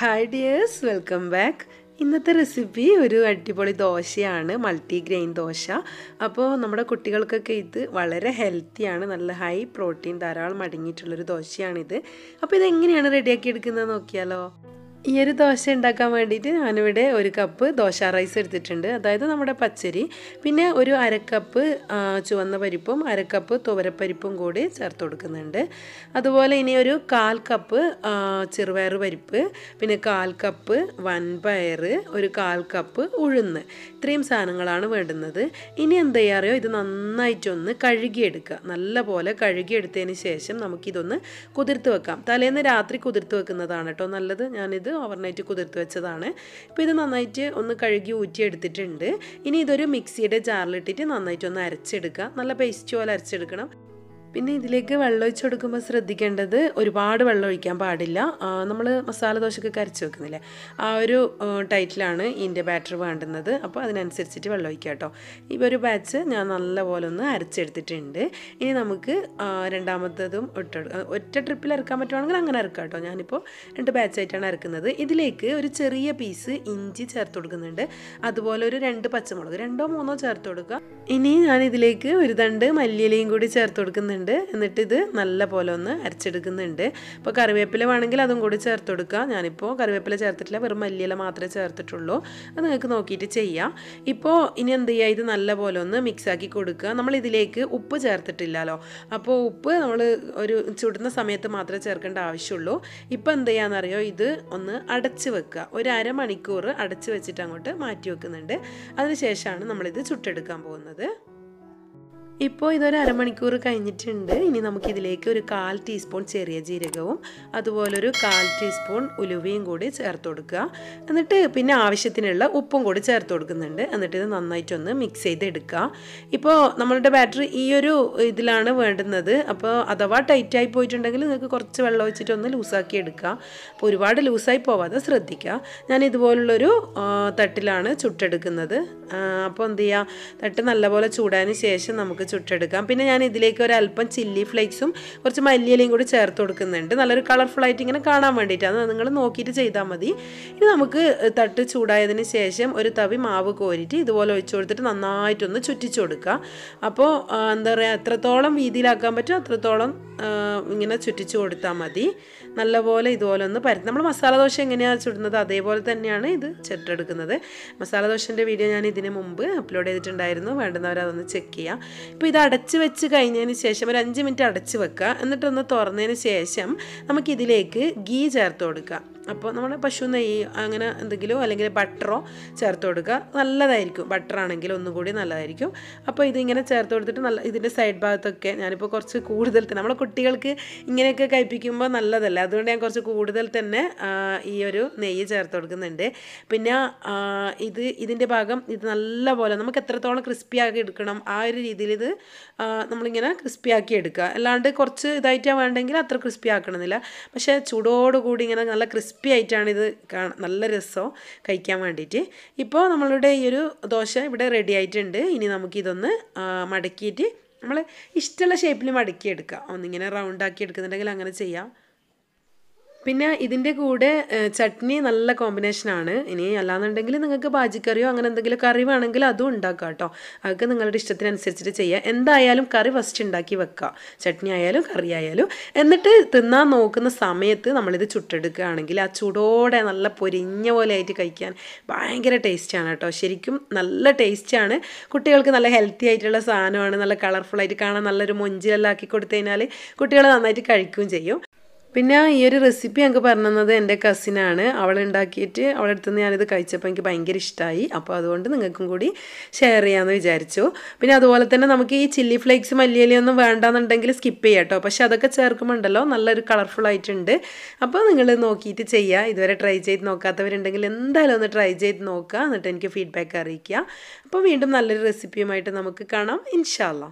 hi dears welcome back ഇന്നത്തെ recipe ഒരു അടിപൊളി ദോശയാണ് മൾട്ടി ഗ്രെയിൻ ദോശ അപ്പോൾ നമ്മുടെ കുട്ടികൾക്കൊക്കെ ഇത് വളരെ ഹെൽത്തിയാണ് നല്ല ഹൈ പ്രോട്ടീൻ ധാരാളം അടങ്ങിയിട്ടുള്ളൊരു ദോശയാണിത് അപ്പോൾ ഇതെങ്ങനെയാണ് റെഡിയാക്കി എടുക്കുന്നത് നോക്കിയാലോ ഈ ഒരു ദോശ ഉണ്ടാക്കാൻ വേണ്ടിയിട്ട് ഞാനിവിടെ ഒരു കപ്പ് ദോശ റൈസ് എടുത്തിട്ടുണ്ട് അതായത് നമ്മുടെ പച്ചരി പിന്നെ ഒരു അരക്കപ്പ് ചുവന്ന പരിപ്പും അരക്കപ്പ് തുവരപ്പരിപ്പും കൂടി ചേർത്ത് കൊടുക്കുന്നുണ്ട് അതുപോലെ ഇനി ഒരു കാൽ കപ്പ് ചെറുപയർ പരിപ്പ് പിന്നെ കാൽ കപ്പ് വൻപയർ ഒരു കാൽ കപ്പ് ഉഴുന്ന് ഇത്രയും സാധനങ്ങളാണ് വേണ്ടുന്നത് ഇനി എന്ത് ചെയ്യാറിയോ ഇത് നന്നായിട്ടൊന്ന് കഴുകിയെടുക്കുക നല്ല പോലെ കഴുകിയെടുത്തതിന് ശേഷം നമുക്കിതൊന്ന് കുതിർത്ത് വെക്കാം തലേന്ന് രാത്രി കുതിർത്ത് വെക്കുന്നതാണ് കേട്ടോ നല്ലത് ഞാനിത് ഓവർനൈറ്റ് കുതിർത്ത് വെച്ചതാണ് ഇപ്പോൾ ഇത് നന്നായിട്ട് ഒന്ന് കഴുകി ഊറ്റിയെടുത്തിട്ടുണ്ട് ഇനി ഇതൊരു മിക്സിയുടെ ജാറിലിട്ടിട്ട് നന്നായിട്ട് ഒന്ന് അരച്ചെടുക്കുക നല്ല പേസ്റ്റ് പോലെ അരച്ചെടുക്കണം പിന്നെ ഇതിലേക്ക് വെള്ളം ഒഴിച്ച് കൊടുക്കുമ്പോൾ ശ്രദ്ധിക്കേണ്ടത് ഒരുപാട് വെള്ളം ഒഴിക്കാൻ പാടില്ല നമ്മൾ മസാല ദോശയ്ക്ക് കരച്ച് വെക്കുന്നില്ലേ ആ ഒരു ടൈറ്റിലാണ് ഇതിൻ്റെ ബാറ്റർ വേണ്ടുന്നത് അപ്പോൾ അതിനനുസരിച്ചിട്ട് വെള്ളം ഒഴിക്കുക കേട്ടോ ഇപ്പോൾ ഒരു ബാച്ച് ഞാൻ നല്ലപോലെ ഒന്ന് അരച്ചെടുത്തിട്ടുണ്ട് ഇനി നമുക്ക് രണ്ടാമത്തതും ഒറ്റ ഒറ്റ ട്രിപ്പിൽ ഇറക്കാൻ പറ്റുവാണെങ്കിൽ അങ്ങനെ ഇറക്കാം കേട്ടോ ഞാനിപ്പോൾ രണ്ട് ബാച്ചായിട്ടാണ് ഇറക്കുന്നത് ഇതിലേക്ക് ഒരു ചെറിയ പീസ് ഇഞ്ചി ചേർത്ത് കൊടുക്കുന്നുണ്ട് അതുപോലെ ഒരു രണ്ട് പച്ചമുളക് രണ്ടോ മൂന്നോ ചേർത്ത് കൊടുക്കുക ഇനി ഞാൻ ഇതിലേക്ക് ഒരു തണ്ട് മല്ലിയിലയും കൂടി ചേർത്ത് കൊടുക്കുന്നുണ്ട് വെച്ചിട്ടുണ്ട് എന്നിട്ട് ഇത് നല്ല പോലെ ഒന്ന് അരച്ചെടുക്കുന്നുണ്ട് ഇപ്പോൾ കറിവേപ്പില വേണമെങ്കിൽ അതും കൂടി ചേർത്ത് കൊടുക്കുക ഞാനിപ്പോൾ കറിവേപ്പില ചേർത്തിട്ടില്ല വെറും മല്ലിയില മാത്രമേ ചേർത്തിട്ടുള്ളൂ അത് നിങ്ങൾക്ക് നോക്കിയിട്ട് ചെയ്യാം ഇപ്പോൾ ഇനി എന്ത് ചെയ്യുക ഇത് നല്ല പോലെ ഒന്ന് മിക്സാക്കി കൊടുക്കുക നമ്മൾ ഇതിലേക്ക് ഉപ്പ് ചേർത്തിട്ടില്ലല്ലോ അപ്പോൾ ഉപ്പ് നമ്മൾ ഒരു ചുടുന്ന സമയത്ത് മാത്രമേ ചേർക്കേണ്ട ആവശ്യമുള്ളൂ ഇപ്പോൾ എന്ത് ചെയ്യാന്നറിയോ ഇത് ഒന്ന് അടച്ച് വെക്കുക ഒരു അരമണിക്കൂർ അടച്ച് വെച്ചിട്ട് അങ്ങോട്ട് മാറ്റി വെക്കുന്നുണ്ട് അതിനുശേഷമാണ് നമ്മളിത് ചുട്ടെടുക്കാൻ പോകുന്നത് ഇപ്പോൾ ഇതൊരു അരമണിക്കൂർ കഴിഞ്ഞിട്ടുണ്ട് ഇനി നമുക്കിതിലേക്ക് ഒരു കാൽ ടീസ്പൂൺ ചെറിയ ജീരകവും അതുപോലെ ഒരു കാൽ ടീസ്പൂൺ ഉലുവയും കൂടി ചേർത്ത് കൊടുക്കുക എന്നിട്ട് പിന്നെ ആവശ്യത്തിനുള്ള ഉപ്പും കൂടി ചേർത്ത് കൊടുക്കുന്നുണ്ട് എന്നിട്ട് ഇത് നന്നായിട്ടൊന്ന് മിക്സ് ചെയ്തെടുക്കുക ഇപ്പോൾ നമ്മളുടെ ബാറ്ററി ഈ ഒരു ഇതിലാണ് വേണ്ടുന്നത് അപ്പോൾ അഥവാ ടൈറ്റായി പോയിട്ടുണ്ടെങ്കിൽ നിങ്ങൾക്ക് കുറച്ച് വെള്ളം വെച്ചിട്ടൊന്ന് ലൂസാക്കി എടുക്കുക അപ്പോൾ ഒരുപാട് ലൂസായി പോവാതെ ശ്രദ്ധിക്കുക ഞാൻ ഇതുപോലുള്ളൊരു തട്ടിലാണ് ചുട്ടെടുക്കുന്നത് അപ്പോൾ എന്ത് ചെയ്യുക തട്ട് നല്ലപോലെ ചൂടാന് ശേഷം നമുക്ക് ചുട്ടെടുക്കാം പിന്നെ ഞാൻ ഇതിലേക്ക് ഒരു അല്പം ചില്ലി ഫ്ലേക്സും കുറച്ച് മല്ലിയിലയും കൂടി ചേർത്ത് കൊടുക്കുന്നുണ്ട് നല്ലൊരു കളർഫുൾ ആയിട്ട് ഇങ്ങനെ കാണാൻ വേണ്ടിയിട്ടാണ് നിങ്ങൾ നോക്കിയിട്ട് ചെയ്താൽ മതി ഇനി നമുക്ക് തട്ട് ചൂടായതിന് ശേഷം ഒരു തവി മാവ് കോരിട്ട് ഇതുപോലെ ഒഴിച്ചു കൊടുത്തിട്ട് നന്നായിട്ടൊന്ന് ചുറ്റിച്ചു കൊടുക്കുക അപ്പോൾ എന്താ പറയുക എത്രത്തോളം വീതിയിലാക്കാൻ പറ്റും അത്രത്തോളം ഇങ്ങനെ ചുറ്റിച്ചു കൊടുത്താൽ മതി നല്ലപോലെ ഇതുപോലെ ഒന്ന് പരത്തി നമ്മൾ മസാല ദോശ എങ്ങനെയാണ് ചുടുന്നത് അതേപോലെ തന്നെയാണ് ഇത് ചുട്ടെടുക്കുന്നത് മസാല ദോശൻ്റെ വീഡിയോ ഞാൻ ഇതിന് മുമ്പ് അപ്ലോഡ് ചെയ്തിട്ടുണ്ടായിരുന്നു വേണ്ടുന്നവരതൊന്ന് അതൊന്ന് ചെക്ക് ചെയ്യുക ഇപ്പോൾ ഇത് അടച്ച് വെച്ച് കഴിഞ്ഞതിന് ശേഷം ഒരു അഞ്ച് മിനിറ്റ് അടച്ച് വെക്കുക എന്നിട്ടൊന്ന് തുറന്നതിന് ശേഷം നമുക്കിതിലേക്ക് ഗീ ചേർത്ത് കൊടുക്കുക അപ്പോൾ നമ്മൾ പശു നെയ്യ് അങ്ങനെ എന്തെങ്കിലും അല്ലെങ്കിൽ ബട്ടറോ ചേർത്ത് കൊടുക്കുക നല്ലതായിരിക്കും ബട്ടർ ആണെങ്കിൽ ഒന്നുകൂടി നല്ലതായിരിക്കും അപ്പോൾ ഇതിങ്ങനെ ചേർത്ത് കൊടുത്തിട്ട് നല്ല ഇതിൻ്റെ സൈഡ് ഭാഗത്തൊക്കെ ഞാനിപ്പോൾ കുറച്ച് കൂടുതൽ തന്നെ നമ്മളെ കുട്ടികൾക്ക് ഇങ്ങനെയൊക്കെ കഴിപ്പിക്കുമ്പോൾ നല്ലതല്ല അതുകൊണ്ട് ഞാൻ കുറച്ച് കൂടുതൽ തന്നെ ഈ ഒരു നെയ്യ് ചേർത്ത് കൊടുക്കുന്നുണ്ട് പിന്നെ ഇത് ഇതിൻ്റെ ഭാഗം ഇത് നല്ല പോലെ നമുക്ക് എത്രത്തോളം ക്രിസ്പി ആക്കി എടുക്കണം ആ ഒരു രീതിയിൽ ഇത് നമ്മളിങ്ങനെ ക്രിസ്പി ആക്കി എടുക്കുക അല്ലാണ്ട് കുറച്ച് ഇതായിട്ടാണ് വേണ്ടെങ്കിൽ അത്ര ക്രിസ്പി ആക്കണമെന്നില്ല പക്ഷേ ചൂടോടുകൂടി ഇങ്ങനെ നല്ല ക്രിസ്പി ക്രിസ്പി ആയിട്ടാണിത് കാണാൻ നല്ല രസം കഴിക്കാൻ വേണ്ടിയിട്ട് ഇപ്പോൾ നമ്മളുടെ ഈ ഒരു ദോശ ഇവിടെ റെഡി ആയിട്ടുണ്ട് ഇനി നമുക്കിതൊന്ന് മടക്കിയിട്ട് നമ്മൾ ഇഷ്ടമുള്ള ഷേപ്പിൽ മടക്കിയെടുക്കാം ഒന്നിങ്ങനെ റൗണ്ടാക്കി എടുക്കുന്നുണ്ടെങ്കിൽ അങ്ങനെ ചെയ്യാം പിന്നെ ഇതിൻ്റെ കൂടെ ചട്നി നല്ല കോമ്പിനേഷനാണ് ഇനി അല്ലാന്നുണ്ടെങ്കിൽ നിങ്ങൾക്ക് ബാജിക്കറിയോ അങ്ങനെ എന്തെങ്കിലും കറി വേണമെങ്കിൽ അതും ഉണ്ടാക്കാം കേട്ടോ അതൊക്കെ നിങ്ങളുടെ ഇഷ്ടത്തിനനുസരിച്ചിട്ട് ചെയ്യുക എന്തായാലും കറി ഫസ്റ്റ് ഉണ്ടാക്കി വെക്കുക ചട്നി ആയാലും കറി ആയാലും എന്നിട്ട് തിന്നാൻ നോക്കുന്ന സമയത്ത് നമ്മളിത് ചുട്ടെടുക്കുകയാണെങ്കിൽ ആ ചൂടോടെ നല്ല പൊരിഞ്ഞ പോലെ ആയിട്ട് കഴിക്കാൻ ഭയങ്കര ടേസ്റ്റാണ് കേട്ടോ ശരിക്കും നല്ല ടേസ്റ്റാണ് കുട്ടികൾക്ക് നല്ല ഹെൽത്തി ആയിട്ടുള്ള സാധനമാണ് നല്ല കളർഫുൾ ആയിട്ട് കാണാൻ നല്ലൊരു മൊഞ്ചിലെല്ലാം ആക്കി കൊടുത്തു കഴിഞ്ഞാൽ കുട്ടികൾ നന്നായിട്ട് കഴിക്കുകയും ചെയ്യും പിന്നെ ഈ ഒരു റെസിപ്പി ഞങ്ങൾക്ക് പറഞ്ഞു തന്നത് എൻ്റെ കസിനാണ് അവൾ ഉണ്ടാക്കിയിട്ട് അവളെ അടുത്ത് നിന്ന് ഞാനിത് കഴിച്ചപ്പോൾ എനിക്ക് ഭയങ്കര ഇഷ്ടമായി അപ്പോൾ അതുകൊണ്ട് നിങ്ങൾക്കും കൂടി ഷെയർ ചെയ്യാമെന്ന് വിചാരിച്ചു പിന്നെ അതുപോലെ തന്നെ നമുക്ക് ഈ ചില്ലി ഫ്ലേക്സ് മല്ലിയിലൊന്നും വേണ്ടാന്നുണ്ടെങ്കിൽ സ്കിപ്പ് ചെയ്യാം കേട്ടോ പക്ഷെ അതൊക്കെ ചേർക്കുമ്പോണ്ടല്ലോ നല്ലൊരു കളർഫുൾ ആയിട്ടുണ്ട് അപ്പോൾ നിങ്ങൾ നോക്കിയിട്ട് ചെയ്യുക ഇതുവരെ ട്രൈ ചെയ്ത് നോക്കാത്തവരുണ്ടെങ്കിൽ എന്തായാലും ഒന്ന് ട്രൈ ചെയ്ത് നോക്കുക എന്നിട്ട് എനിക്ക് ഫീഡ്ബാക്ക് അറിയിക്കുക അപ്പോൾ വീണ്ടും നല്ലൊരു റെസിപ്പിയുമായിട്ട് നമുക്ക് കാണാം ഇൻഷാല്ല